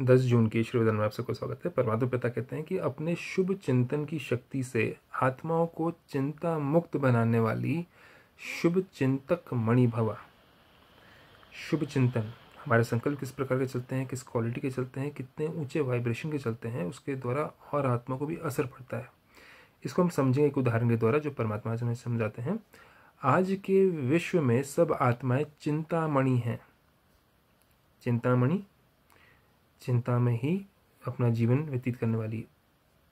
दस जून की श्रीविधान में आप सबको स्वागत है परमात्मा पिता कहते हैं कि अपने शुभ चिंतन की शक्ति से आत्माओं को चिंता मुक्त बनाने वाली शुभ चिंतक मणि भवा शुभ चिंतन हमारे संकल्प किस प्रकार के चलते हैं किस क्वालिटी के चलते हैं कितने ऊंचे वाइब्रेशन के चलते हैं उसके द्वारा और आत्मा को भी असर पड़ता है इसको हम समझेंगे एक उदाहरण के द्वारा जो परमात्मा से हमें समझाते हैं आज के विश्व में सब आत्माएं चिंतामणि हैं चिंतामणि चिंता में ही अपना जीवन व्यतीत करने वाली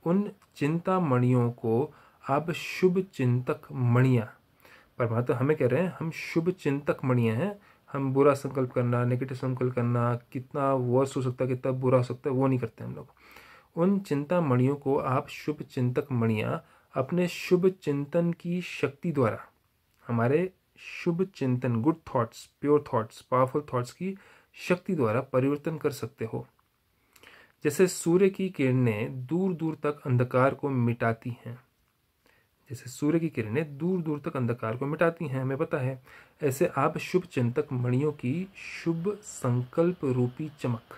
उन चिंता मणियों को आप शुभ चिंतक मणियाँ परमात्मा हमें कह रहे हैं हम शुभ चिंतक मणियाँ हैं हम बुरा संकल्प करना नेगेटिव संकल्प करना कितना वर्स हो सकता है कितना बुरा हो सकता है वो नहीं करते हम लोग उन चिंता मणियों को आप शुभ चिंतक मणियाँ अपने शुभ चिंतन की शक्ति द्वारा हमारे शुभ चिंतन good thoughts pure thoughts powerful thoughts की शक्ति द्वारा परिवर्तन कर सकते हो जैसे सूर्य की किरणें दूर दूर तक अंधकार को मिटाती हैं जैसे सूर्य की किरणें दूर दूर तक अंधकार को मिटाती हैं हमें पता है ऐसे आप शुभ चिंतक मणियों की शुभ संकल्प रूपी चमक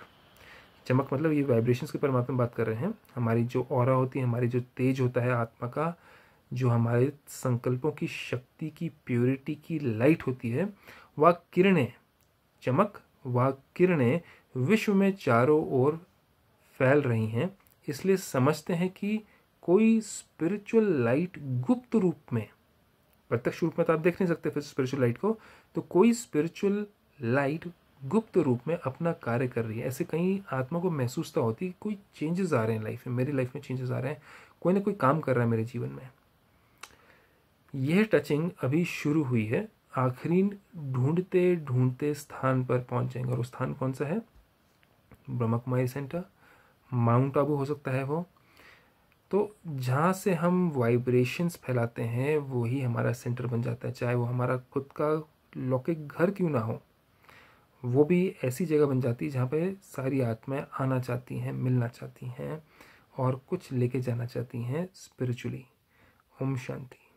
चमक मतलब ये वाइब्रेशंस के परमात्मा बात कर रहे हैं हमारी जो और होती है हमारी जो तेज होता है आत्मा का जो हमारे संकल्पों की शक्ति की प्योरिटी की लाइट होती है वह किरणें चमक वह किरणें विश्व में चारों ओर फैल रही हैं इसलिए समझते हैं कि कोई स्पिरिचुअल लाइट गुप्त रूप में प्रत्यक्ष रूप में तो आप देख नहीं सकते फिर स्पिरिचुअल लाइट को तो कोई स्पिरिचुअल लाइट गुप्त रूप में अपना कार्य कर रही है ऐसे कहीं आत्मा को महसूसता तो होती है कोई चेंजेस आ रहे हैं लाइफ में मेरी लाइफ में चेंजेस आ रहे हैं कोई ना कोई काम कर रहा है मेरे जीवन में यह टचिंग अभी शुरू हुई है आखिरी ढूंढते ढूंढते स्थान पर पहुंच जाएंगे और वो स्थान कौन सा है ब्रह्मा कुमारी सेंटर माउंट आबू हो सकता है वो तो जहाँ से हम वाइब्रेशंस फैलाते हैं वही हमारा सेंटर बन जाता है चाहे वो हमारा खुद का लौकिक घर क्यों ना हो वो भी ऐसी जगह बन जाती है जहाँ पे सारी आत्माएं आना चाहती हैं मिलना चाहती हैं और कुछ लेके जाना चाहती हैं स्पिरिचुअली ओम शांति